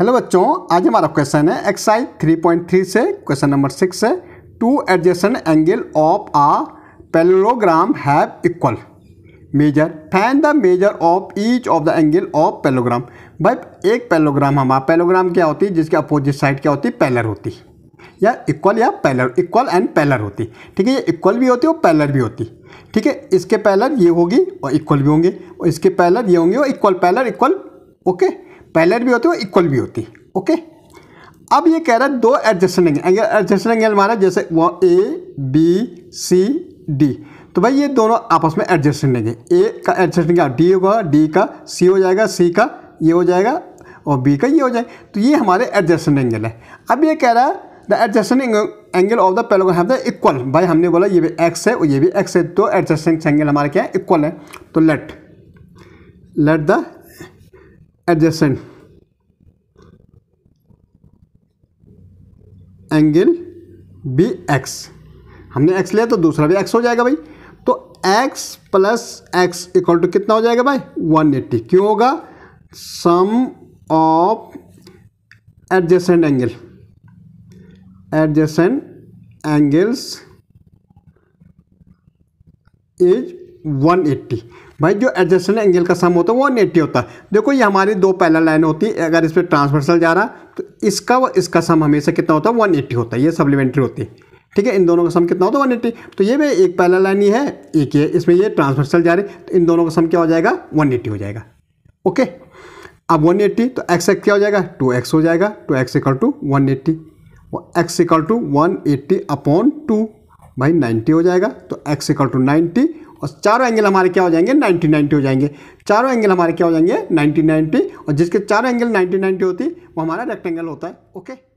Hello बच्चों आज हमारा क्वेश्चन है एक्साइज 3.3 से क्वेश्चन नंबर सिक्स है two adjacent angle of a parallelogram have equal measure then the measure of each of the angle of parallelogram भाई एक पेलोग्राम हमारा पेलोग्राम क्या होती है जिसके अपोजिट साइड क्या होती है पैलर होती या इक्वल या पैलर इक्वल एंड पैलर होती ठीक है ये इक्वल भी होती है और पैलर भी होती ठीक है इसके पैलर ये होगी और इक्वल भी होंगे और इसके पैलर ये होंगे और equal parallel equal okay okay? Parallel भी होती है और इक्वल भी होती है ओके अब ये कह रहा है दो adjacent angle angle adjacent angle हमारा जैसे वो ए बी सी डी तो भाई ये दोनों आपस में एडजस्टिंग एंगल ए का एडजस्टिंग एंगल डी होगा डी का सी हो जाएगा सी का ये हो जाएगा और बी का ये हो जाएगा तो ये हमारे एडजस्टिंग एंगल है अब ये कह रहा है the adjacent angle of the parallelogram equal भाई हमने बोला ये भी एक्स है और ये भी एक्स है तो एडजस्टिंग एंगल हमारे क्या है इक्वल है तो let let the adjacent angle be x हमने एक्स लिया तो दूसरा भी एक्स हो जाएगा भाई तो x plus x equal to कितना हो जाएगा भाई 180 क्यों होगा sum of adjacent angle adjacent angles is 180 भाई जो एडजस्टमेंट एंगल का सम होता है वो 180 होता है देखो ये हमारी दो पैरल लाइन होती है अगर इस पर ट्रांसवर्सल जा रहा तो इसका व इसका सम हमेशा कितना होता है 180 होता है ये सप्लीमेंट्री होती है ठीक है इन दोनों का सम कितना होता है वन एट्टी तो ये भी एक पैरल लाइन ही है एक ये इसमें ये ट्रांसवर्सल जा रही तो इन दोनों का सम क्या हो जाएगा वन एट्टी हो जाएगा ओके अब वन एट्टी तो एक्स एक्स क्या हो जाएगा टू एक्स हो जाएगा two x equal to one eighty x equal to one eighty upon two भाई नाइन्टी हो जाएगा तो एक्स इक्वल टू नाइन्टी और चारों एंगल हमारे क्या हो जाएंगे 90 90 हो जाएंगे चारों एंगल हमारे क्या हो जाएंगे 90 90 और जिसके चारों एंगल 90 90 होती है वो हमारा रेक्टेंगल होता है ओके